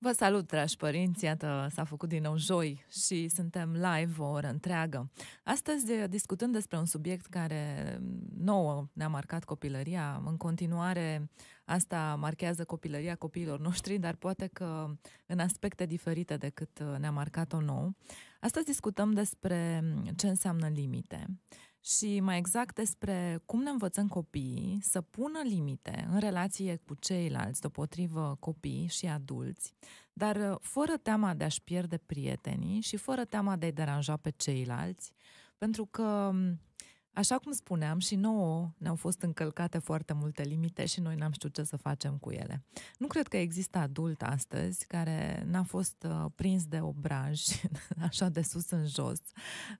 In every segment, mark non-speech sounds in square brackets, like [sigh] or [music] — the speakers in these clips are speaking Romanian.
Vă salut, dragi părinți! Iată, s-a făcut din nou joi și suntem live o oră întreagă. Astăzi, eh, discutând despre un subiect care nouă ne-a marcat copilăria, în continuare asta marchează copilăria copiilor noștri, dar poate că în aspecte diferite decât eh, ne-a marcat-o nou. Astăzi discutăm despre ce înseamnă limite și mai exact despre cum ne învățăm copiii să pună limite în relație cu ceilalți, deopotrivă copii și adulți, dar uh, fără teama de a-și pierde prietenii și fără teama de a-i deranja pe ceilalți, pentru că mm, Așa cum spuneam, și nouă ne-au fost încălcate foarte multe limite și noi n-am știut ce să facem cu ele. Nu cred că există adult astăzi care n-a fost uh, prins de obraj, [laughs] așa de sus în jos,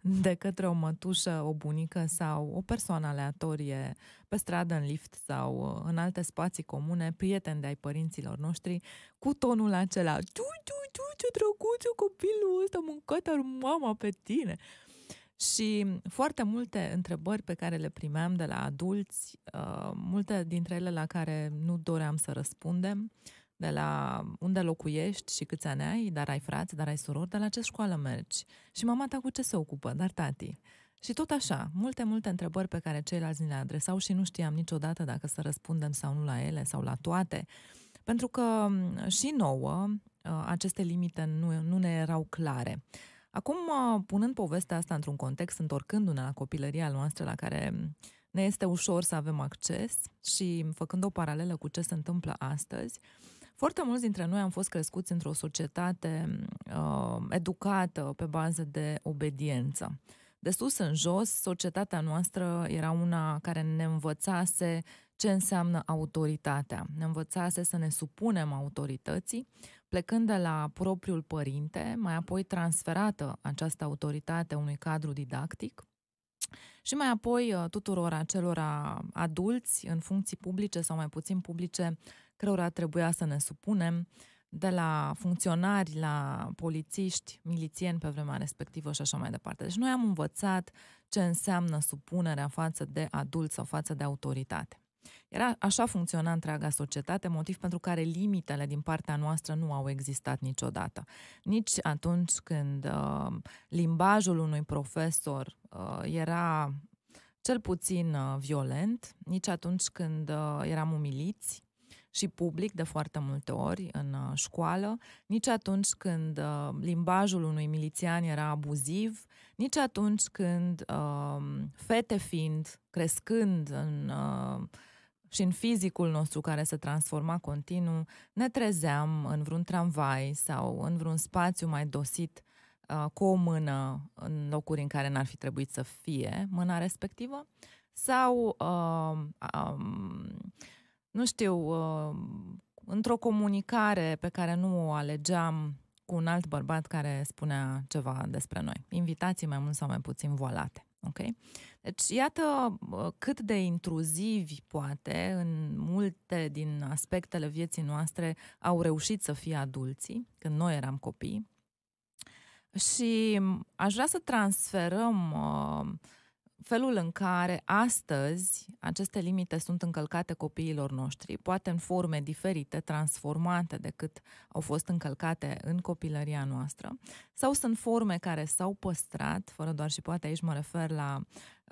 de către o mătușă, o bunică sau o persoană aleatorie pe stradă, în lift sau uh, în alte spații comune, prieteni de ai părinților noștri, cu tonul acela, tu, tu, tu, ce drăguț, copilul ăsta, mâncat ar mama pe tine. Și foarte multe întrebări pe care le primeam de la adulți, uh, multe dintre ele la care nu doream să răspundem, de la unde locuiești și câți ani ai, dar ai frați, dar ai surori, de la ce școală mergi și mama ta cu ce se ocupă, dar tati. Și tot așa, multe, multe întrebări pe care ceilalți ne le adresau și nu știam niciodată dacă să răspundem sau nu la ele sau la toate. Pentru că mm, și nouă uh, aceste limite nu, nu ne erau clare. Acum, punând povestea asta într-un context, întorcându-ne la copilăria noastră la care ne este ușor să avem acces și făcând o paralelă cu ce se întâmplă astăzi, foarte mulți dintre noi am fost crescuți într-o societate uh, educată pe bază de obediență. De sus în jos, societatea noastră era una care ne învățase ce înseamnă autoritatea. Ne învățase să ne supunem autorității, plecând de la propriul părinte, mai apoi transferată această autoritate unui cadru didactic și mai apoi uh, tuturor acelora adulți în funcții publice sau mai puțin publice cărora trebuia să ne supunem, de la funcționari la polițiști, milițieni pe vremea respectivă și așa mai departe. Deci noi am învățat ce înseamnă supunerea față de adult sau față de autoritate. Era așa funcționa întreaga societate, motiv pentru care limitele din partea noastră nu au existat niciodată. Nici atunci când uh, limbajul unui profesor uh, era cel puțin uh, violent, nici atunci când uh, eram umiliți și public de foarte multe ori în uh, școală, nici atunci când uh, limbajul unui milițian era abuziv, nici atunci când uh, fete fiind, crescând în uh, și în fizicul nostru care se transforma continuu, ne trezeam în vreun tramvai sau în vreun spațiu mai dosit uh, cu o mână în locuri în care n-ar fi trebuit să fie mâna respectivă sau, um, nu știu, uh, într-o comunicare pe care nu o alegeam cu un alt bărbat care spunea ceva despre noi. Invitații mai mult sau mai puțin voalate. Ok? Deci, iată cât de intruzivi, poate, în multe din aspectele vieții noastre au reușit să fie adulții, când noi eram copii. Și aș vrea să transferăm uh, felul în care astăzi aceste limite sunt încălcate copiilor noștri, poate în forme diferite, transformate decât au fost încălcate în copilăria noastră, sau sunt forme care s-au păstrat, fără doar și poate aici mă refer la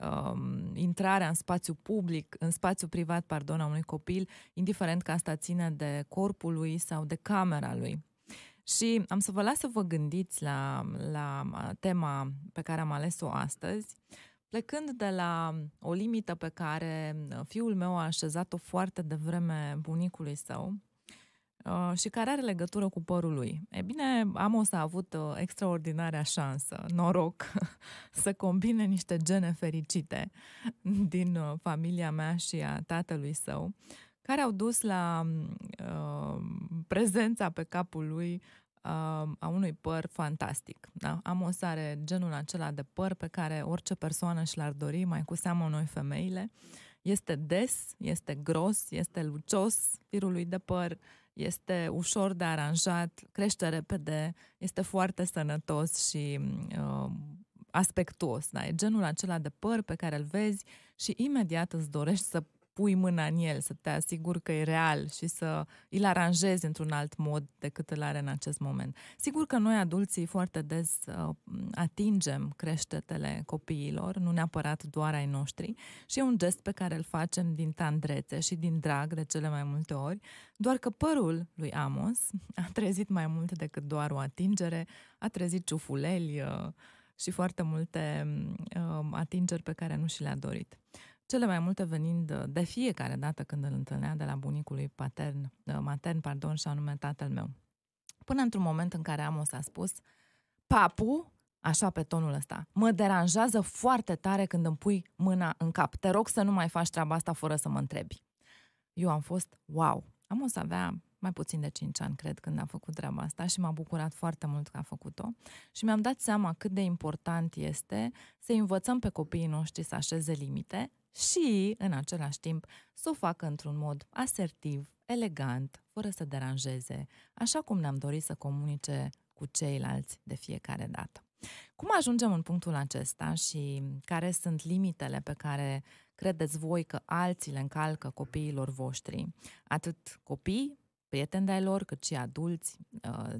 um, intrarea în spațiu public, în spațiu privat, pardon, a unui copil, indiferent că asta ține de corpul lui sau de camera lui. Și am să vă las să vă gândiți la, la tema pe care am ales-o astăzi Plecând de la o limită pe care uh, fiul meu a așezat-o foarte devreme bunicului său uh, și care are legătură cu părul lui. E bine, Amos a avut o uh, extraordinarea șansă, noroc, [laughs] să combine niște gene fericite [laughs] din familia mea și a tatălui său, care au dus la uh, prezența pe capul lui Um, a unui păr fantastic. Da? Am o sare genul acela de păr pe care orice persoană și l-ar dori, mai cu seamă noi femeile. Este des, este gros, este lucios firului de păr, este ușor de aranjat, crește repede, este foarte sănătos și uh, aspectuos. Da? E genul acela de păr pe care îl vezi și imediat îți dorești să pui mâna în el, să te asiguri că e real și să îl aranjezi într-un alt mod decât îl are în acest moment. Sigur că noi, adulții, foarte des uh, atingem creștetele copiilor, nu neapărat doar ai noștri, și e un gest pe care îl facem din tandrețe și din drag de cele mai multe ori, doar că părul lui Amos [laughs] a trezit mai mult decât doar o atingere, a trezit ciufuleli uh, și foarte multe mm, uh, atingeri pe care nu și le-a dorit cele mai multe venind uh, de fiecare dată când îl întâlnea de la bunicului patern, uh, matern, pardon, și anume tatăl meu. Până într-un moment în care Amos a spus, papu, așa pe tonul ăsta, mă deranjează foarte tare când îmi pui mâna în cap. Te rog să nu mai faci treaba asta fără să mă întrebi. Eu am fost, wow, Amos avea mai puțin de 5 ani, cred, când a făcut treaba asta și m-a bucurat foarte mult că a făcut-o. Și mi-am dat seama cât de important este să învățăm pe copiii noștri să așeze limite, și, în același timp, să o facă într-un mod asertiv, elegant, fără să deranjeze, așa cum ne-am dorit să comunice cu ceilalți de fiecare dată. Cum ajungem în punctul acesta și care sunt limitele pe care credeți voi că alții le încalcă copiilor voștri, atât copii prieteni de-ai lor, cât și adulți uh,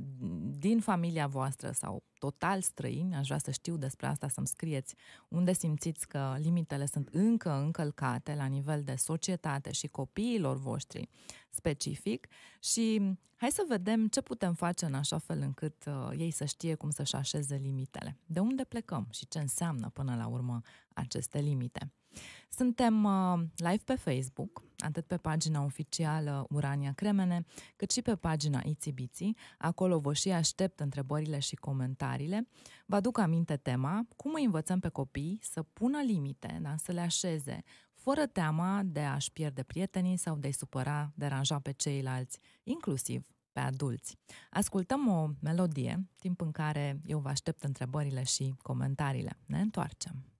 din familia voastră sau total străini, aș vrea să știu despre asta, să-mi scrieți unde simțiți că limitele sunt încă încălcate la nivel de societate și copiilor voștri specific și hai să vedem ce putem face în așa fel încât uh, ei să știe cum să-și așeze limitele. De unde plecăm și ce înseamnă până la urmă aceste limite. Suntem uh, live pe Facebook, atât pe pagina oficială Urania Cremene, cât și pe pagina Itibiți. Acolo vă și aștept întrebările și comentariile. Vă aduc aminte tema, cum îi învățăm pe copii să pună limite, da? să le așeze, fără teama de a-și pierde prietenii sau de a-i supăra, deranja pe ceilalți, inclusiv pe adulți. Ascultăm o melodie, timp în care eu vă aștept întrebările și comentariile. Ne întoarcem!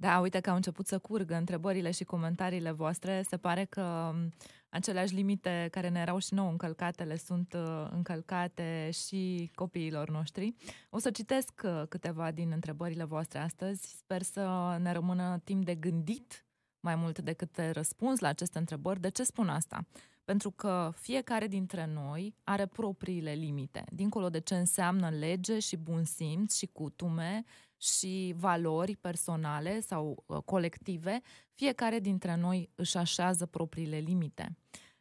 Da, uite că au început să curgă întrebările și comentariile voastre. Se pare că um, aceleași limite care ne erau și nouă încălcate le sunt uh, încălcate și copiilor noștri. O să citesc uh, câteva din întrebările voastre astăzi. Sper să ne rămână timp de gândit mai mult decât de răspuns la aceste întrebări. De ce spun asta? Pentru că fiecare dintre noi are propriile limite, dincolo de ce înseamnă lege și bun simț și cutume și valori personale sau ă, colective, fiecare dintre noi își așează propriile limite.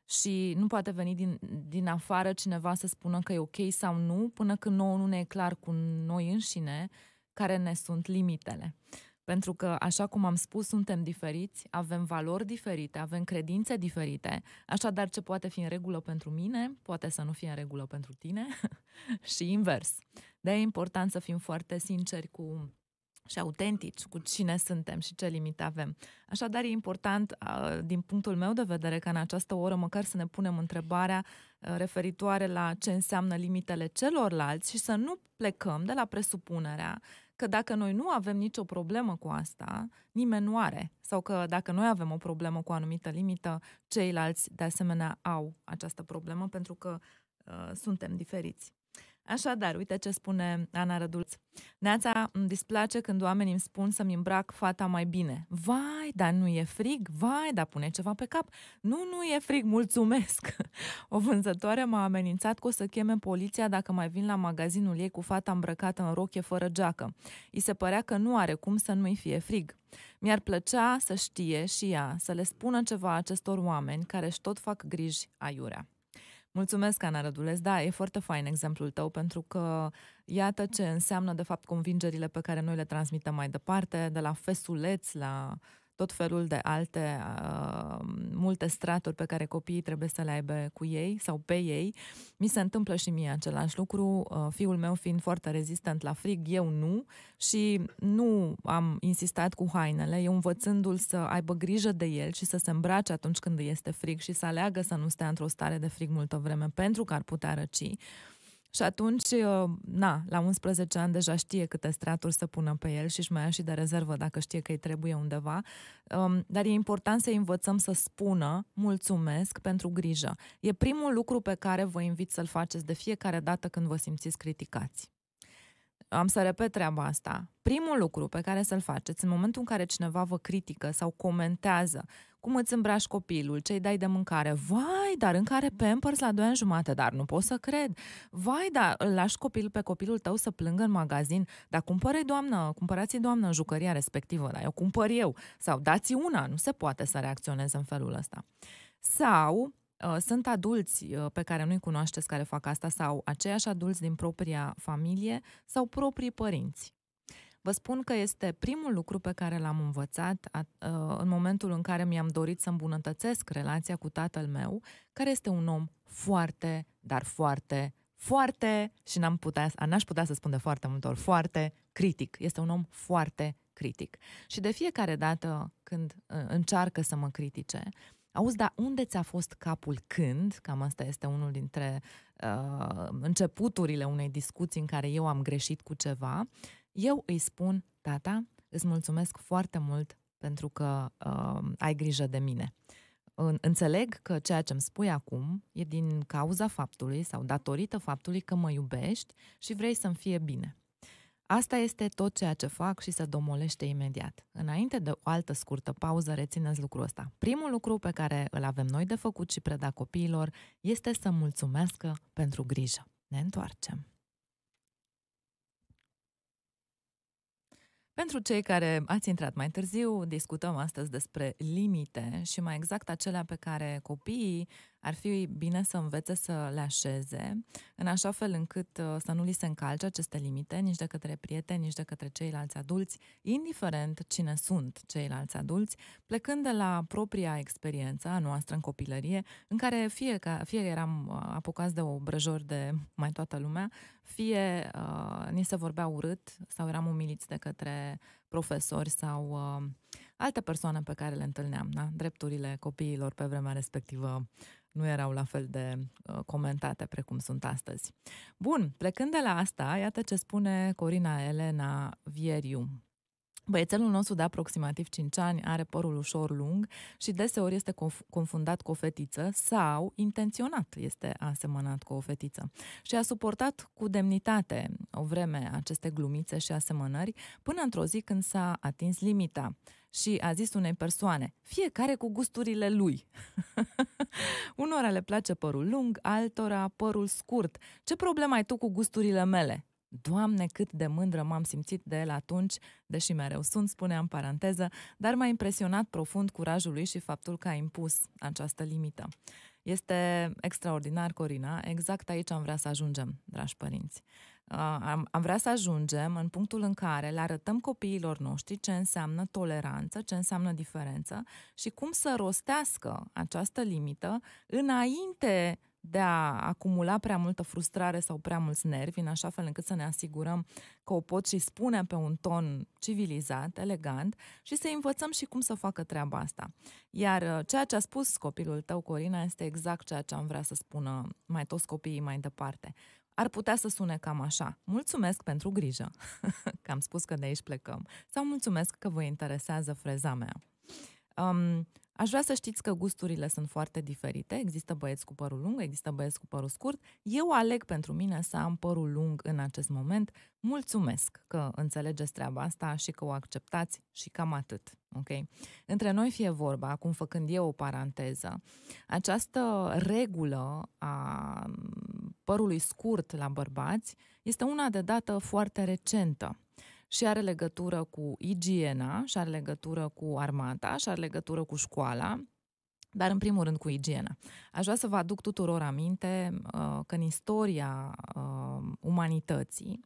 Și nu poate veni din, din afară cineva să spună că e ok sau nu, până când nouă nu ne e clar cu noi înșine care ne sunt limitele. Pentru că, așa cum am spus, suntem diferiți, avem valori diferite, avem credințe diferite, așadar ce poate fi în regulă pentru mine, poate să nu fie în regulă pentru tine [laughs] și invers de e important să fim foarte sinceri cu și autentici cu cine suntem și ce limite avem. Așadar, e important, din punctul meu de vedere, ca în această oră măcar să ne punem întrebarea referitoare la ce înseamnă limitele celorlalți și să nu plecăm de la presupunerea că dacă noi nu avem nicio problemă cu asta, nimeni nu are. Sau că dacă noi avem o problemă cu o anumită limită, ceilalți de asemenea au această problemă pentru că uh, suntem diferiți. Așadar, uite ce spune Ana Răduț. Neața, îmi displace când oamenii îmi spun să-mi îmbrac fata mai bine. Vai, dar nu e frig? Vai, dar pune ceva pe cap? Nu, nu e frig, mulțumesc! [laughs] O vânzătoare m-a amenințat că o să cheme poliția dacă mai vin la magazinul ei cu fata îmbrăcată în roche fără geacă. I se părea că nu are cum să nu-i fie frig. Mi-ar plăcea să știe și ea, să le spună ceva acestor oameni care își tot fac griji aiurea. Mulțumesc, Ana Rădules. Da, e foarte fain exemplul tău, pentru că iată ce înseamnă, de fapt, convingerile pe care noi le transmitem mai departe, de la fesuleți la uh, tot felul de alte, uh, multe straturi pe care copiii trebuie să le aibă cu ei sau pe ei. Mi se întâmplă și mie același lucru, uh, fiul meu fiind foarte rezistent la frig, eu nu și nu am insistat cu hainele, eu învățându-l să aibă grijă de el și să se îmbrace atunci când este frig și să aleagă să nu stea într-o stare de frig multă vreme pentru că ar putea răci. Și atunci, na, la 11 ani deja știe câte straturi să pună pe el și își mai ia și de rezervă dacă știe că îi trebuie undeva. Um, dar e important să învățăm să spună mulțumesc pentru grijă. E primul lucru pe care vă invit să-l faceți de fiecare dată când vă simțiți criticați. Am să repet treaba asta. Primul lucru pe care să-l faceți în momentul în care cineva vă critică sau comentează cum îți îmbraci copilul, ce-i dai de mâncare. Vai, dar în care Pampers la 2 ani jumate, dar nu pot să cred. Vai, dar îl lași copil pe copilul tău să plângă în magazin, dar cumpără doamnă, cumpărați doamnă în jucăria respectivă, dar eu cumpăr eu. Sau dați una, nu se poate să reacționezi în felul ăsta. Sau uh, sunt adulți uh, pe care nu-i cunoașteți care fac asta sau aceiași adulți din propria familie sau proprii părinți. Vă spun că este primul lucru pe care l-am învățat uh, în momentul în care mi-am dorit să îmbunătățesc relația cu tatăl meu, care este un om foarte, dar foarte, foarte, și n-am putea, n-aș putea să spun de foarte multe ori, foarte critic. Este un om foarte critic. Și de fiecare dată când uh, încearcă să mă critique, Auzi, dar unde ți-a fost capul când? Cam asta este unul dintre uh, începuturile unei discuții în care eu am greșit cu ceva. Eu îi spun, tata, îți mulțumesc foarte mult pentru că uh, ai grijă de mine. Înțeleg că ceea ce îmi spui acum e din cauza faptului sau datorită faptului că mă iubești și vrei să-mi fie bine. Asta este tot ceea ce fac și se domolește imediat. Înainte de o altă scurtă pauză, rețineți lucrul ăsta. Primul lucru pe care îl avem noi de făcut și preda copiilor este să mulțumească pentru grijă. Ne întoarcem. Pentru cei care ați intrat mai târziu, discutăm astăzi despre limite și mai exact acelea pe care copiii ar fi bine să învețe să le așeze, în așa fel încât uh, să nu li se încalce aceste limite, nici de către prieteni, nici de către ceilalți adulți, indiferent cine sunt ceilalți adulți, plecând de la propria experiență a noastră în copilărie, în care fie, că fie eram uh, apucați de obrăjori de mai toată lumea, fie uh, ni se vorbea urât sau eram umiliți de către profesori sau uh, alte persoane pe care le întâlneam, da? drepturile copiilor pe vremea respectivă nu erau la fel de uh, comentate precum sunt astăzi. Bun, plecând de la asta, iată ce spune Corina Elena Vieriu, Băiețelul nostru de aproximativ 5 ani are părul ușor lung și deseori este confundat cu o fetiță sau intenționat este asemănat cu o fetiță. Și a suportat cu demnitate o vreme aceste glumițe și asemănări până într-o zi când s-a atins limita și a zis unei persoane, fiecare cu gusturile lui. [laughs] Unora le place părul lung, altora părul scurt. Ce problemă ai tu cu gusturile mele? Doamne, cât de mândră m-am simțit de el atunci, deși mereu sunt, spuneam paranteză, dar m-a impresionat profund curajul lui și faptul că a impus această limită. Este extraordinar, Corina, exact aici am vrea să ajungem, dragi părinți. Am, am vrea să ajungem în punctul în care le arătăm copiilor noștri ce înseamnă toleranță, ce înseamnă diferență și cum să rostească această limită înainte de a acumula prea multă frustrare sau prea mulți nervi, în așa fel încât să ne asigurăm că o pot și spune pe un ton civilizat, elegant și să învățăm și cum să facă treaba asta. Iar uh, ceea ce a spus copilul tău, Corina, este exact ceea ce am vrea să spună mai toți copiii mai departe. Ar putea să sune cam așa. Mulțumesc pentru grijă, [laughs] că am spus că de aici plecăm. Sau mulțumesc că vă interesează freza mea. Um, Aș vrea să știți că gusturile sunt foarte diferite. Există băieți cu părul lung, există băieți cu părul scurt. Eu aleg pentru mine să am părul lung în acest moment. Mulțumesc că înțelegeți treaba asta și că o acceptați și cam atât. Okay? Între noi fie vorba, acum făcând eu o paranteză, această regulă a părului scurt la bărbați este una de dată foarte recentă și are legătură cu igiena, și are legătură cu armata, și are legătură cu școala, dar în primul rând cu igiena. Aș vrea să vă aduc tuturor aminte uh, că în istoria uh, umanității,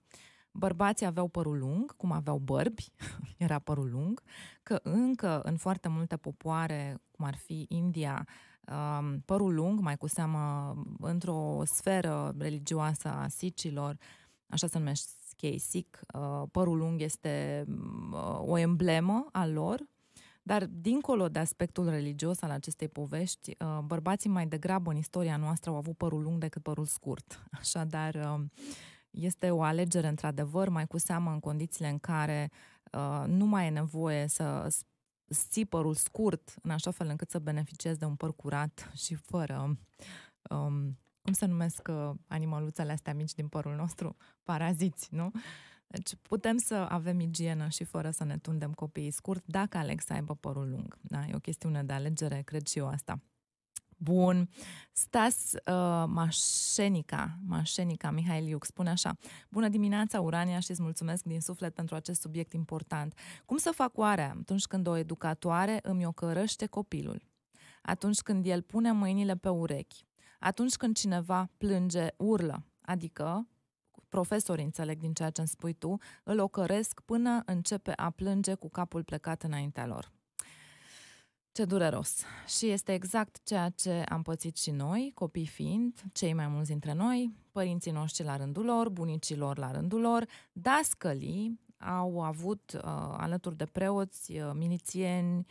bărbații aveau părul lung, cum aveau bărbi, [laughs] era părul lung, că încă în foarte multe popoare, cum ar fi India, um, părul lung, mai cu seamă într-o sferă religioasă a sicilor, așa se numește Kasich, uh, părul lung este mm, uh, o emblemă a lor, dar dincolo de aspectul religios al acestei povești, uh, bărbații mai degrabă în istoria noastră au avut părul lung decât părul scurt. [laughs] Așadar, este o alegere într-adevăr, mai cu seamă în condițiile în care nu mai e nevoie să ții părul scurt în așa fel încât să beneficiezi de un păr curat și fără um, cum să numesc uh, animaluțele astea mici din părul nostru? Paraziți, nu? Deci putem să avem igienă și fără să ne tundem copiii scurt dacă aleg să aibă părul lung. Da? E o chestiune de alegere, cred și eu asta. Bun. Stas uh, Mașenica, Mașenica Mihail Iuc spune așa. Bună dimineața, Urania, și îți mulțumesc din suflet pentru acest subiect important. Cum să fac oare atunci când o educatoare îmi ocărăște copilul? Atunci când el pune mâinile pe urechi, atunci când cineva plânge, urlă, adică profesorii înțeleg din ceea ce îmi spui tu, îl ocăresc până începe a plânge cu capul plecat înaintea lor. Ce dureros! Și este exact ceea ce am pățit și noi, copii fiind, cei mai mulți dintre noi, părinții noștri la rândul lor, bunicii lor la rândul lor, dascălii au avut uh, alături de preoți, uh, milițieni, uh,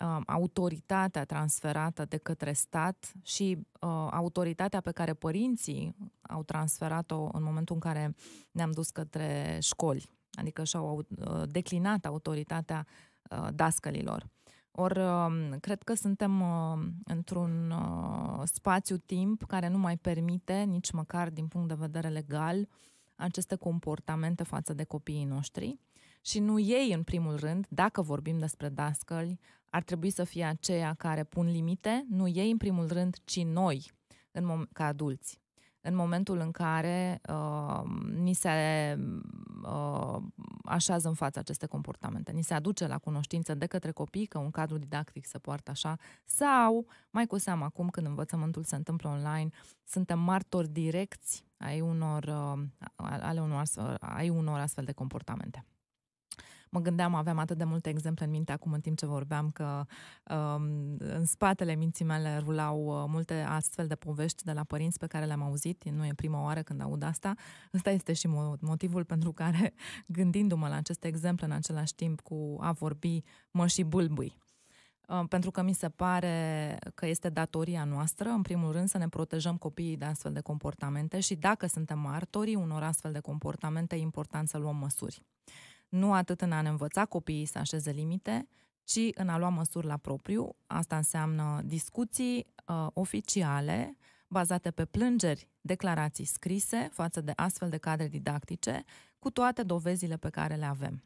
uh, autoritatea transferată de către stat și uh, autoritatea pe care părinții au transferat-o în momentul în care ne-am dus către școli, adică și-au uh, declinat autoritatea uh, dascălilor. Ori, um, cred că suntem uh, într-un uh, spațiu-timp care nu mai permite, nici măcar din punct de vedere legal, aceste comportamente față de copiii noștri. Și nu ei, în primul rând, dacă vorbim despre dascăli, ar trebui să fie aceia care pun limite, nu ei în primul rând, ci noi, în mom- ca adulți. În momentul în care uh, ni se uh, așează în fața aceste comportamente, ni se aduce la cunoștință de către copii că un cadru didactic se poartă așa, sau, mai cu seamă acum când învățământul se întâmplă online, suntem martori direcți ai unor, uh, ale unor, ai unor astfel de comportamente. Mă gândeam, aveam atât de multe exemple în minte acum în timp ce vorbeam că um, în spatele minții mele rulau uh, multe astfel de povești de la părinți pe care le-am auzit. Nu e prima oară când aud asta. Ăsta este și motivul pentru care, [laughs] gândindu-mă la aceste exemple în același timp cu a vorbi, mă și bâlbui. Uh, pentru că mi se pare că este datoria noastră, în primul rând, să ne protejăm copiii de astfel de comportamente și dacă suntem martorii unor astfel de comportamente, e important să luăm măsuri nu atât în a ne învăța copiii să așeze limite, ci în a lua măsuri la propriu. Asta înseamnă discuții uh, oficiale bazate pe plângeri, declarații scrise față de astfel de cadre didactice, cu toate dovezile pe care le avem.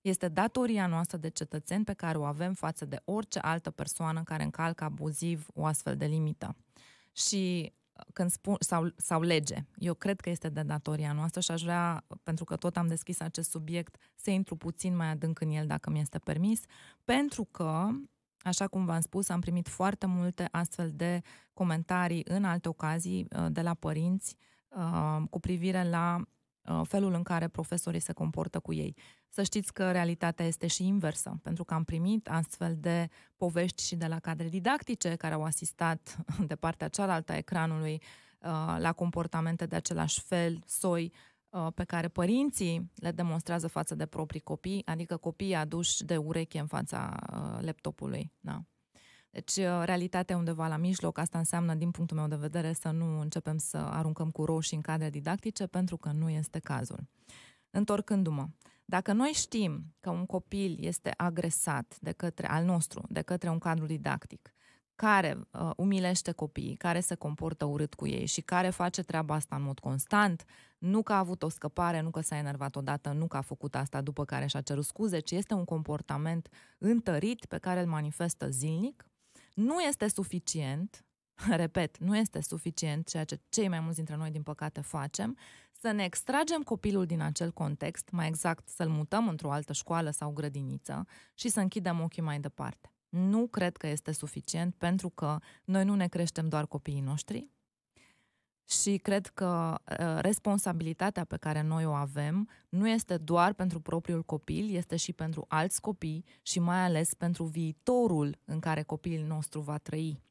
Este datoria noastră de cetățeni pe care o avem față de orice altă persoană care încalcă abuziv o astfel de limită. Și când spun, sau, sau lege. Eu cred că este de datoria noastră și aș vrea, pentru că tot am deschis acest subiect, să intru puțin mai adânc în el, dacă mi este permis, pentru că, așa cum v-am spus, am primit foarte multe astfel de comentarii în alte ocazii uh, de la părinți uh, cu privire la Uh, felul în care profesorii se comportă cu ei. Să știți că realitatea este și inversă, pentru că am primit astfel de povești și de la cadre didactice care au asistat [laughs] de partea cealaltă a ecranului uh, la comportamente de același fel, soi, uh, pe care părinții le demonstrează față de proprii copii, adică copiii aduși de ureche în fața laptopului. Da. Deci, uh, realitatea undeva la mijloc, asta înseamnă, din punctul meu de vedere, să nu începem să aruncăm cu roșii în cadre didactice, pentru că nu este cazul. Întorcându-mă, dacă noi știm că un copil este agresat de către al nostru, de către un cadru didactic, care uh, umilește copiii, care se comportă urât cu ei și care face treaba asta în mod constant, nu că a avut o scăpare, nu că s-a enervat odată, nu că a făcut asta după care și-a cerut scuze, ci este un comportament întărit pe care îl manifestă zilnic, nu este suficient, [laughs] repet, nu este suficient ceea ce cei mai mulți dintre noi, din păcate, facem, să ne extragem copilul din acel context, mai exact să-l mutăm într-o altă școală sau grădiniță și să închidem ochii mai departe. Nu cred că este suficient pentru că noi nu ne creștem doar copiii noștri, și cred că ă, responsabilitatea pe care noi o avem nu este doar pentru propriul copil, este și pentru alți copii și mai ales pentru viitorul în care copilul nostru va trăi.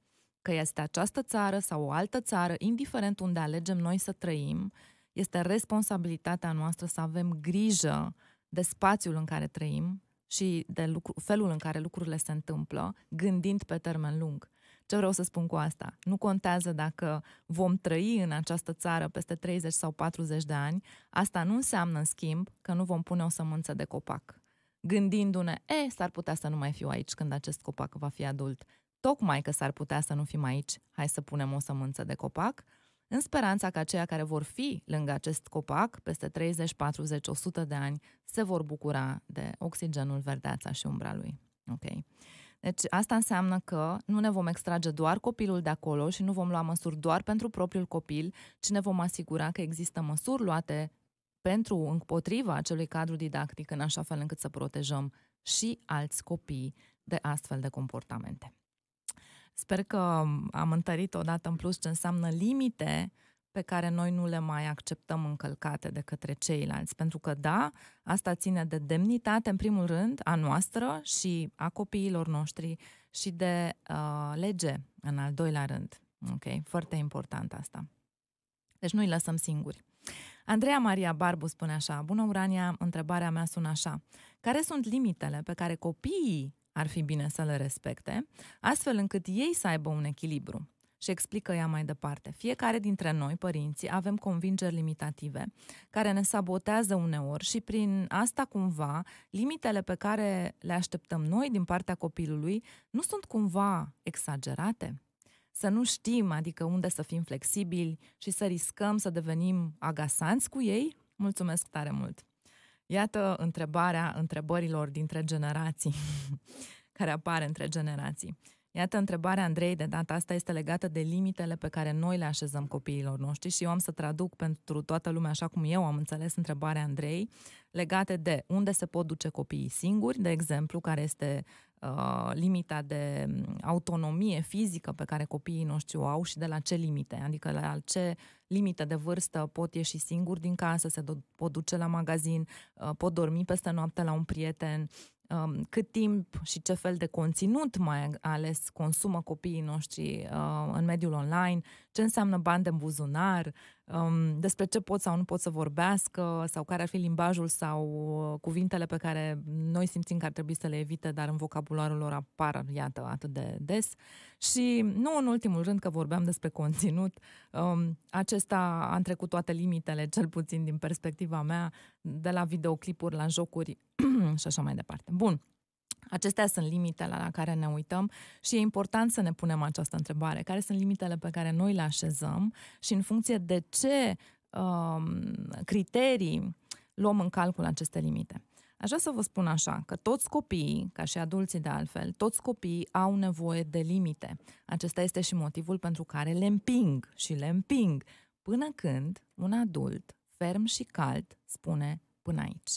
Că este această țară sau o altă țară, indiferent unde alegem noi să trăim, este responsabilitatea noastră să avem grijă de spațiul în care trăim și de lucru, felul în care lucrurile se întâmplă, gândind pe termen lung. Ce vreau să spun cu asta? Nu contează dacă vom trăi în această țară peste 30 sau 40 de ani, asta nu înseamnă, în schimb, că nu vom pune o sămânță de copac. Gândindu-ne, e, eh, s-ar putea să nu mai fiu aici când acest copac va fi adult. Tocmai că s-ar putea să nu fim aici, hai să punem o sămânță de copac, în speranța că aceia care vor fi lângă acest copac, peste 30, 40, 100 de ani, se vor bucura de oxigenul, verdeața și umbra lui. Okay. Deci asta înseamnă că nu ne vom extrage doar copilul de acolo și nu vom lua măsuri doar pentru propriul copil, ci ne vom asigura că există măsuri luate pentru împotriva acelui cadru didactic în așa fel încât să protejăm și alți copii de astfel de comportamente. Sper că am întărit odată în plus ce înseamnă limite uh, pe care noi nu le mai acceptăm încălcate de către ceilalți. Pentru că, da, asta ține de demnitate, în primul rând, a noastră și a copiilor noștri și de uh, lege, în al doilea rând. Ok, foarte important asta. Deci nu îi lăsăm singuri. Andreea Maria Barbu spune așa, Bună Urania, întrebarea mea sună așa. Care sunt limitele pe care copiii ar fi bine să le respecte, astfel încât ei să aibă un echilibru? și explică ea mai departe. Fiecare dintre noi, părinții, avem convingeri limitative care ne sabotează uneori și prin asta cumva limitele pe care le așteptăm noi din partea copilului nu sunt cumva exagerate? Să nu știm, adică unde să fim flexibili și să riscăm să devenim agasanți cu ei? Mulțumesc tare mult! Iată întrebarea întrebărilor dintre generații, [laughs] care apare între generații. Iată, întrebarea Andrei de data asta este legată de limitele pe care noi le așezăm copiilor noștri și eu am să traduc pentru toată lumea așa cum eu am înțeles întrebarea Andrei, legate de unde se pot duce copiii singuri, de exemplu, care este uh, limita de mm, autonomie fizică pe care copiii noștri o au și de la ce limite, adică la ce limite de vârstă pot ieși singuri din casă, se do- pot duce la magazin, uh, pot dormi peste noapte la un prieten, um, cât timp și ce fel de conținut mai ales consumă copiii noștri uh, în mediul online ce înseamnă bani de buzunar, um, despre ce pot sau nu pot să vorbească, sau care ar fi limbajul sau uh, cuvintele pe care noi simțim că ar trebui să le evite, dar în vocabularul lor apar, iată, atât de des. Și nu în ultimul rând că vorbeam despre conținut, um, acesta a trecut toate limitele, cel puțin din perspectiva mea, de la videoclipuri la jocuri [clears throat] și așa mai departe. Bun, Acestea sunt limitele la care ne uităm și e important să ne punem această întrebare. Care sunt limitele pe care noi le așezăm și în funcție de ce um, criterii luăm în calcul aceste limite? Aș vrea să vă spun așa, că toți copiii, ca și adulții de altfel, toți copiii au nevoie de limite. Acesta este și motivul pentru care le împing și le împing, până când un adult, ferm și cald, spune până aici.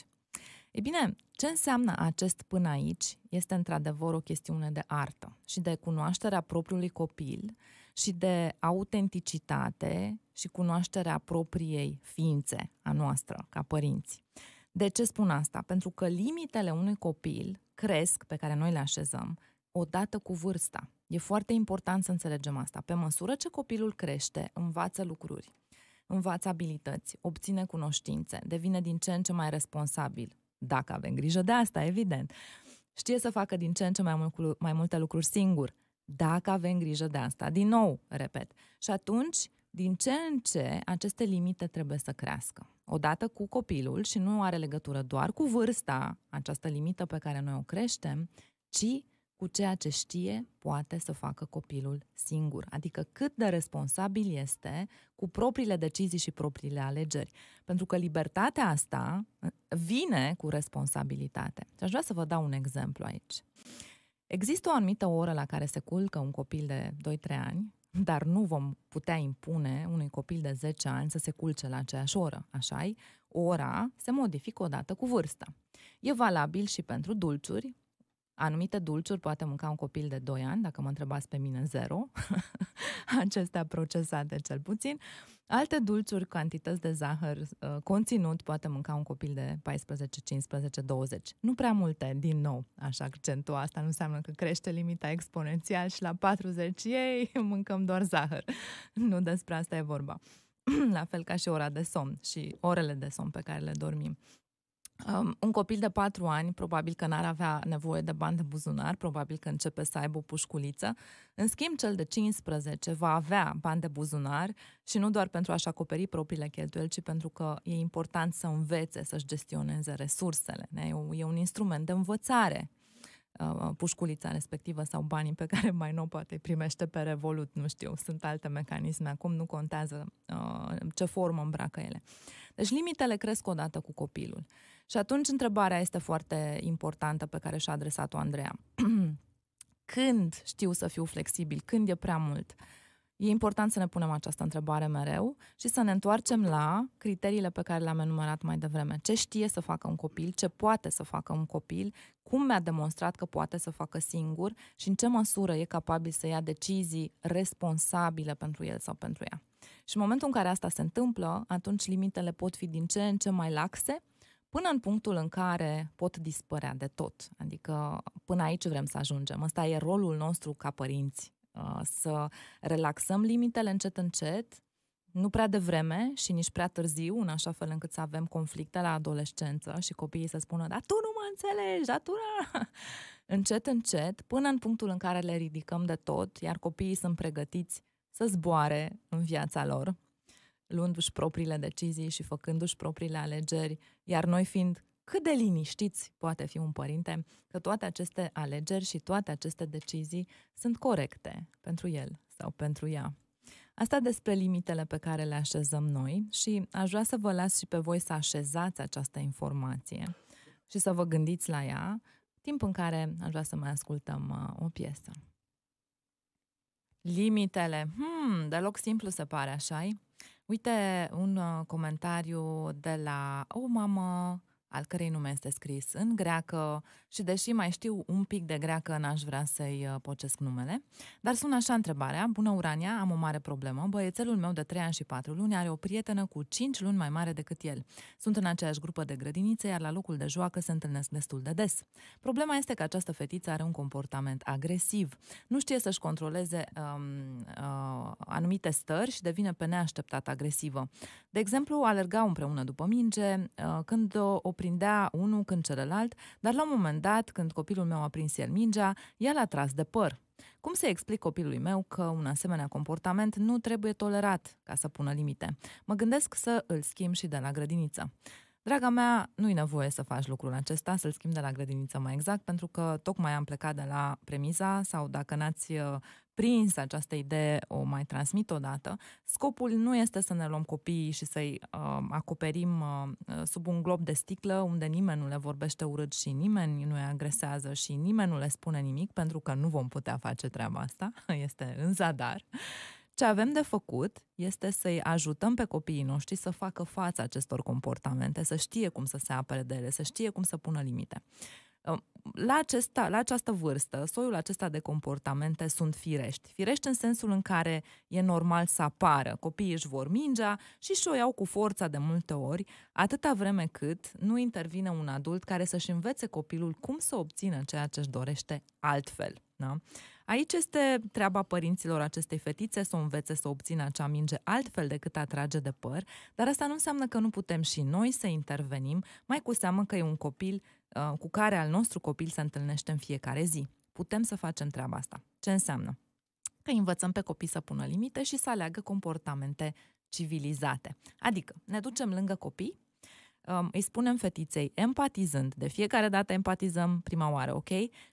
E bine, ce înseamnă acest până aici este într-adevăr o chestiune de artă și de cunoașterea propriului copil și de autenticitate și cunoașterea propriei ființe a noastră ca părinți. De ce spun asta? Pentru că limitele unui copil cresc, pe care noi le așezăm, odată cu vârsta. E foarte important să înțelegem asta. Pe măsură ce copilul crește, învață lucruri, învață abilități, obține cunoștințe, devine din ce în ce mai responsabil, dacă avem grijă de asta, evident. Știe să facă din ce în ce mai, mult, mai multe lucruri singur, dacă avem grijă de asta. Din nou, repet. Și atunci, din ce în ce, aceste limite trebuie să crească. Odată cu copilul și nu are legătură doar cu vârsta, această limită pe care noi o creștem, ci cu ceea ce știe poate să facă copilul singur, adică cât de responsabil este cu propriile decizii și propriile alegeri. Pentru că libertatea asta uh, vine cu responsabilitate. Și aș vrea să vă dau un exemplu aici. Există o anumită oră la care se culcă un copil de 2-3 ani, dar nu vom putea impune unui copil de 10 ani să se culce la aceeași oră, așa Ora se modifică odată cu vârsta. E valabil și pentru dulciuri, Anumite dulciuri poate mânca un copil de 2 ani, dacă mă întrebați pe mine, zero, [laughs] acestea procesate cel puțin. Alte dulciuri, cantități de zahăr ă, conținut, poate mânca un copil de 14, 15, 20. Nu prea multe, din nou, așa accentul asta nu înseamnă că crește limita exponențial și la 40 ei [laughs] mâncăm doar zahăr. [laughs] Nu despre asta e vorba. [clears throat] la fel ca și ora de somn și orele de somn pe care le dormim. Um, un copil de patru ani probabil că n-ar avea nevoie de bani de buzunar, probabil că începe să aibă o pușculiță. În schimb, cel de 15 va avea bani de buzunar și nu doar pentru a-și acoperi propriile cheltuieli, ci pentru că e important să învețe să-și gestioneze resursele. E un, e un instrument de învățare uh, pușculița respectivă sau banii pe care mai nou poate îi primește pe Revolut, nu știu, sunt alte mecanisme acum, nu contează uh, ce formă îmbracă ele. Deci limitele cresc odată cu copilul. Și atunci întrebarea este foarte importantă pe care și-a adresat-o Andreea. [clears throat] când știu să fiu flexibil? Când e prea mult? E important să ne punem această întrebare mereu și să ne întoarcem la criteriile pe care le-am enumerat mai devreme. Ce știe să facă un copil, ce poate să facă un copil, cum mi-a demonstrat că poate să facă singur și în ce măsură e capabil să ia decizii responsabile pentru el sau pentru ea. Și în momentul în care asta se întâmplă, atunci limitele pot fi din ce în ce mai laxe până în punctul în care pot dispărea de tot. Adică până aici vrem să ajungem. Ăsta e rolul nostru ca părinți, uh, să relaxăm limitele încet încet, nu prea devreme și nici prea târziu, în așa fel încât să avem conflicte la adolescență și copiii să spună, da, tu nu mă înțelegi, da, tu [laughs] Încet, încet, până în punctul în care le ridicăm de tot, iar copiii sunt pregătiți să zboare în viața lor, luându-și propriile decizii și făcându-și propriile alegeri, iar noi fiind cât de liniștiți poate fi un părinte că toate aceste alegeri și toate aceste decizii sunt corecte pentru el sau pentru ea. Asta despre limitele pe care le așezăm noi și aș vrea să vă las și pe voi să așezați această informație și să vă gândiți la ea, timp în care aș vrea să mai ascultăm uh, o piesă. Limitele. Hmm, deloc simplu se pare, așa -i? Uite un uh, comentariu de la o mamă al cărei nume este scris în greacă și deși mai știu un pic de greacă, n-aș vrea să-i uh, pocesc numele. Dar sună așa întrebarea, bună Urania, am o mare problemă, băiețelul meu de 3 ani și 4 luni are o prietenă cu 5 luni mai mare decât el. Sunt în aceeași grupă de grădiniță, iar la locul de joacă se întâlnesc destul de des. Problema este că această fetiță are un comportament agresiv. Nu știe să-și controleze um, uh, anumite stări și devine pe neașteptat agresivă. De exemplu, alergau împreună după minge uh, când o prindea unul când celălalt, dar la un moment dat, când copilul meu a prins el mingea, el a tras de păr. Cum să explic copilului meu că un asemenea comportament nu trebuie tolerat ca să pună limite? Mă gândesc să îl schimb și de la grădiniță. Draga mea, nu-i nevoie să faci lucrul acesta, să-l schimbi de la grădiniță mai exact, pentru că tocmai am plecat de la premiza sau dacă n-ați uh, prins această idee, o mai transmit odată. Scopul nu este să ne luăm copiii și să-i uh, acoperim uh, uh, sub un glob de sticlă unde nimeni nu le vorbește urât și nimeni nu îi agresează și nimeni nu le spune nimic, pentru că nu vom putea face treaba asta, [laughs] este în zadar. Ce avem de făcut este să-i ajutăm pe copiii noștri să facă față acestor comportamente, să știe cum să se apere de ele, să știe cum să pună limite. La, acesta, la această vârstă, soiul acesta de comportamente sunt firești. Firești în sensul în care e normal să apară. Copiii își vor mingea și și-o iau cu forța de multe ori, atâta vreme cât nu intervine un adult care să-și învețe copilul cum să obțină ceea ce își dorește altfel. Da? Aici este treaba părinților acestei fetițe să o învețe să obțină acea minge altfel decât a trage de păr, dar asta nu înseamnă că nu putem și noi să intervenim, mai cu seamă că e un copil uh, cu care al nostru copil se întâlnește în fiecare zi. Putem să facem treaba asta. Ce înseamnă? Că învățăm pe copii să pună limite și să aleagă comportamente civilizate. Adică ne ducem lângă copii um, îi spunem fetiței, empatizând, de fiecare dată empatizăm prima oară, ok?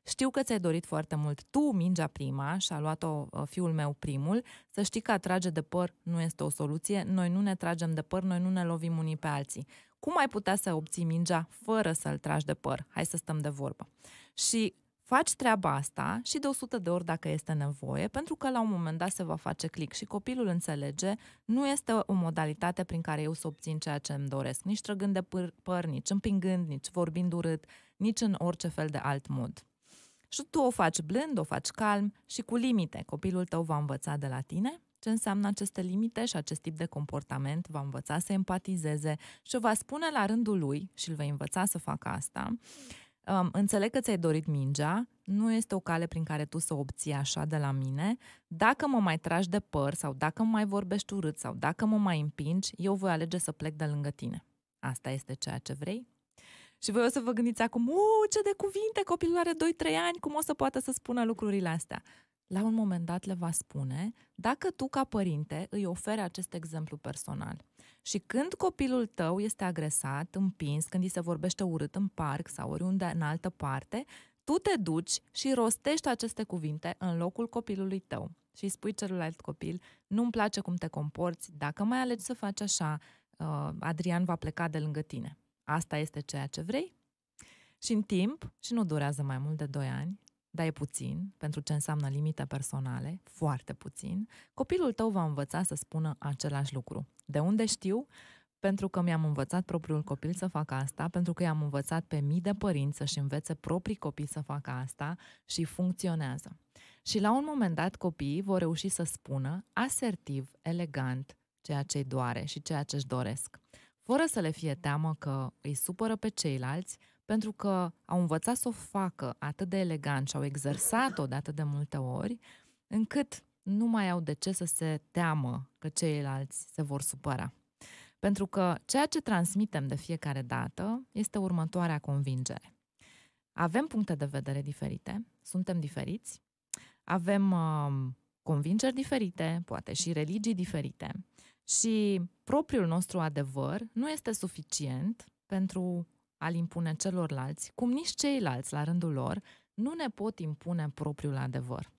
Știu că ți-ai dorit foarte mult, tu mingea prima și a luat-o uh, fiul meu primul, să știi că a trage de păr nu este o soluție, noi nu ne tragem de păr, noi nu ne lovim unii pe alții. Cum ai putea să obții mingea fără să-l tragi de păr? Hai să stăm de vorbă. Și Faci treaba asta și de 100 de ori dacă este nevoie, pentru că la un moment dat se va face click și copilul înțelege, nu este o modalitate prin care eu să obțin ceea ce îmi doresc, nici trăgând de păr, păr nici împingând, nici vorbind urât, nici în orice fel de alt mod. Și tu o faci blând, o faci calm și cu limite. Copilul tău va învăța de la tine ce înseamnă aceste limite și acest tip de comportament, va învăța să empatizeze și o va spune la rândul lui și îl vei învăța să facă asta, Um, înțeleg că ți-ai dorit mingea, nu este o cale prin care tu să obții așa de la mine. Dacă mă mai tragi de păr sau dacă mă mai vorbești urât sau dacă mă mai împingi, eu voi alege să plec de lângă tine. Asta este ceea ce vrei? Și voi o să vă gândiți acum, uuu, ce de cuvinte, copilul are 2-3 ani, cum o să poată să spună lucrurile astea? la un moment dat le va spune dacă tu, ca părinte, îi oferi acest exemplu personal. Și când copilul tău este agresat, împins, când îi se vorbește urât în parc sau oriunde în altă parte, tu te duci și rostești aceste cuvinte în locul copilului tău și îi spui celuilalt copil, nu-mi place cum te comporți, dacă mai alegi să faci așa, uh, Adrian va pleca de lângă tine. Asta este ceea ce vrei? Și în timp, și nu durează mai mult de 2 ani, dar e puțin, pentru ce înseamnă limite personale, foarte puțin, copilul tău va învăța să spună același lucru. De unde știu? Pentru că mi-am învățat propriul copil să facă asta, pentru că i-am învățat pe mii de părinți să-și învețe proprii copii să facă asta și funcționează. Și la un moment dat copiii vor reuși să spună asertiv, elegant, ceea ce-i doare și ceea ce-și doresc, fără să le fie teamă că îi supără pe ceilalți, pentru că au învățat să o facă atât de elegant și au exersat-o de atât de multe ori, încât nu mai au de ce să se teamă că ceilalți se vor supăra. Pentru că ceea ce transmitem de fiecare dată este următoarea convingere. Avem puncte de vedere diferite, suntem diferiți, avem uh, convingeri diferite, poate și religii diferite, și propriul nostru adevăr nu este suficient pentru a-l impune celorlalți, cum nici ceilalți, la rândul lor, nu ne pot impune propriul adevăr.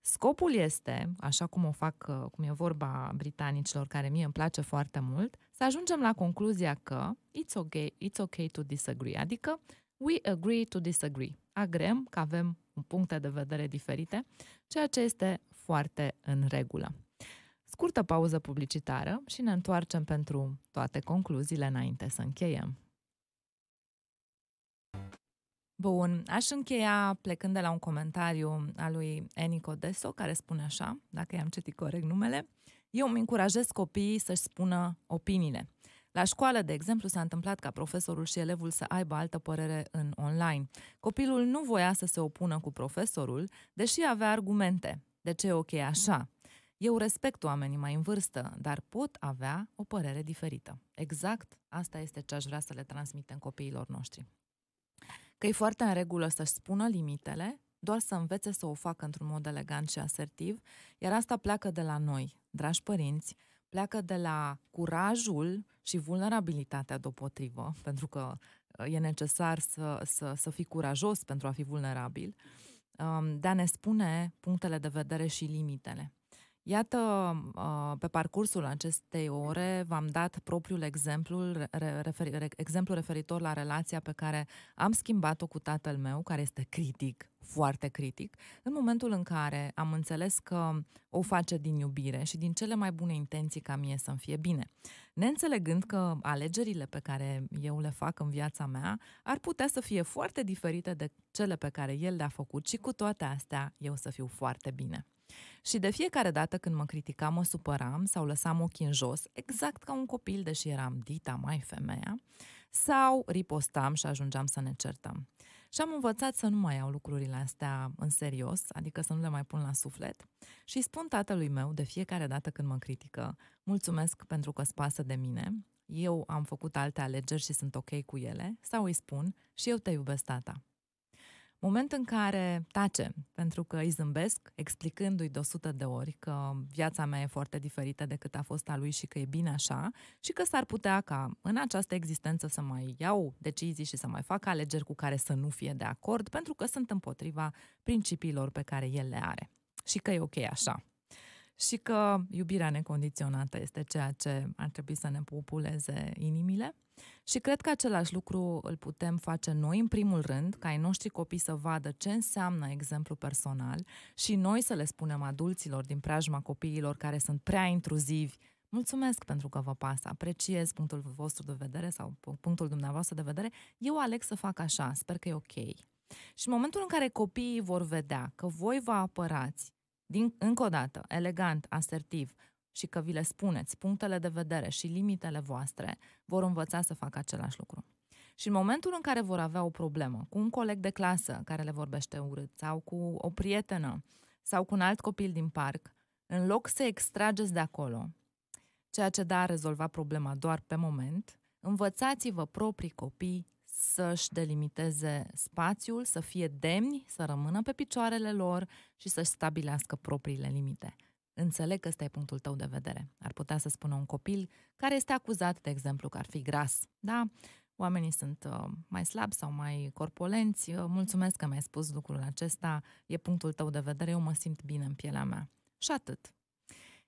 Scopul este, așa cum o fac, uh, cum e vorba britanicilor, care mie îmi place foarte mult, să ajungem la concluzia că it's okay, it's okay to disagree, adică we agree to disagree. Agrem că avem puncte de vedere diferite, ceea ce este foarte în regulă. Scurtă pauză publicitară și ne întoarcem pentru toate concluziile înainte să încheiem. Bun, aș încheia plecând de la un comentariu al lui Enico Deso, care spune așa, dacă i-am citit corect numele, eu îmi încurajez copiii să-și spună opiniile. La școală, de exemplu, s-a întâmplat ca profesorul și elevul să aibă altă părere în online. Copilul nu voia să se opună cu profesorul, deși avea argumente. De ce e ok așa? Eu respect oamenii mai în vârstă, dar pot avea o părere diferită. Exact asta este ce aș vrea să le transmitem copiilor noștri că e foarte în regulă să-și spună limitele, doar să învețe să o facă într-un mod elegant și asertiv, iar asta pleacă de la noi, dragi părinți, pleacă de la curajul și vulnerabilitatea deopotrivă, pentru că uh, e necesar să, să, să fii curajos pentru a fi vulnerabil, um, de a ne spune punctele de vedere și limitele. Iată, uh, pe parcursul acestei ore v-am dat propriul exemplu, referi, exemplu referitor la relația pe care am schimbat-o cu tatăl meu, care este critic, foarte critic, în momentul în care am înțeles că o face din iubire și din cele mai bune intenții ca mie să-mi fie bine. Neînțelegând că alegerile pe care eu le fac în viața mea ar putea să fie foarte diferite de cele pe care el le-a făcut și cu toate astea eu să fiu foarte bine. Și de fiecare dată când mă criticam, mă supăram sau lăsam ochii în jos, exact ca un copil, deși eram dita mai femeia, sau ripostam și ajungeam să ne certăm. Și am învățat să nu mai iau lucrurile astea în serios, adică să nu le mai pun la suflet și spun tatălui meu de fiecare dată când mă critică, mulțumesc pentru că spasă de mine, eu am făcut alte alegeri și sunt ok cu ele, sau îi spun și eu te iubesc, tata. Moment în care tace, pentru că îi zâmbesc, explicându-i de 100 de ori că viața mea e foarte diferită decât a fost a lui și că e bine așa și că s-ar putea ca în această existență să mai iau decizii și să mai fac alegeri cu care să nu fie de acord, pentru că sunt împotriva principiilor pe care el le are și că e ok așa și că iubirea necondiționată este ceea ce ar trebui să ne populeze inimile. Și cred că același lucru îl putem face noi, în primul rând, ca ai noștri copii să vadă ce înseamnă exemplu personal și noi să le spunem adulților din preajma copiilor care sunt prea intruzivi Mulțumesc pentru că vă pasă, apreciez punctul vostru de vedere sau punctul dumneavoastră de vedere. Eu aleg să fac așa, sper că e ok. Și în momentul în care copiii vor vedea că voi vă apărați din, încă o dată, elegant, asertiv și că vi le spuneți punctele de vedere și limitele voastre, vor învăța să facă același lucru. Și în momentul în care vor avea o problemă cu un coleg de clasă care le vorbește urât sau cu o prietenă sau cu un alt copil din parc, în loc să extrageți de acolo, ceea ce da a rezolva problema doar pe moment, învățați-vă proprii copii să-și delimiteze spațiul, să fie demni, să rămână pe picioarele lor și să-și stabilească propriile limite. Înțeleg că ăsta e punctul tău de vedere. Ar putea să spună un copil care este acuzat, de exemplu, că ar fi gras. Da? Oamenii sunt uh, mai slabi sau mai corpolenți. Uh, mulțumesc că mi-ai spus lucrul acesta. E punctul tău de vedere. Eu mă simt bine în pielea mea. Și atât.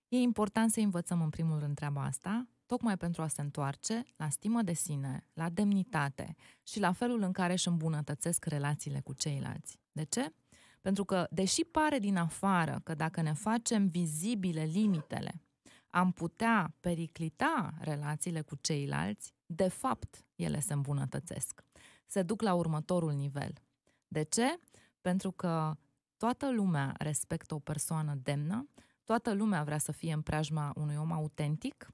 E important să învățăm în primul rând treaba asta, tocmai pentru a se întoarce la stimă de sine, la demnitate și la felul în care își îmbunătățesc relațiile cu ceilalți. De ce? Pentru că, deși pare din afară că dacă ne facem vizibile limitele, am putea periclita relațiile cu ceilalți, de fapt, ele se îmbunătățesc. Se duc la următorul nivel. De ce? Pentru că toată lumea respectă o persoană demnă, toată lumea vrea să fie în preajma unui om autentic,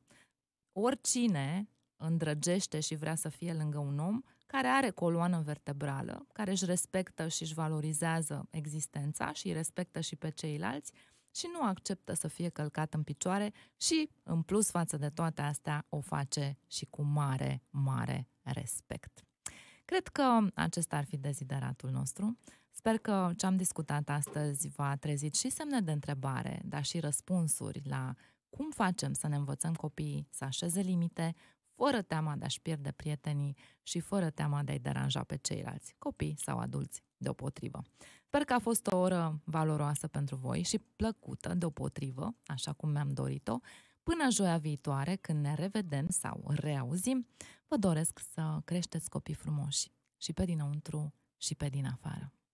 oricine îndrăgește și vrea să fie lângă un om care are coloană vertebrală, care își respectă și își valorizează existența și îi respectă și pe ceilalți și nu acceptă să fie călcat în picioare și, în plus față de toate astea, o face și cu mare, mare respect. Cred că acesta ar fi dezideratul nostru. Sper că ce am discutat astăzi va trezit și semne de întrebare, dar și răspunsuri la cum facem să ne învățăm copiii să așeze limite fără teama de a-și pierde prietenii și fără teama de a-i deranja pe ceilalți, copii sau adulți, deopotrivă. Sper că a fost o oră valoroasă pentru voi și plăcută deopotrivă, așa cum mi-am dorit-o. Până joia viitoare, când ne revedem sau reauzim, vă doresc să creșteți copii frumoși și pe dinăuntru și pe din afară.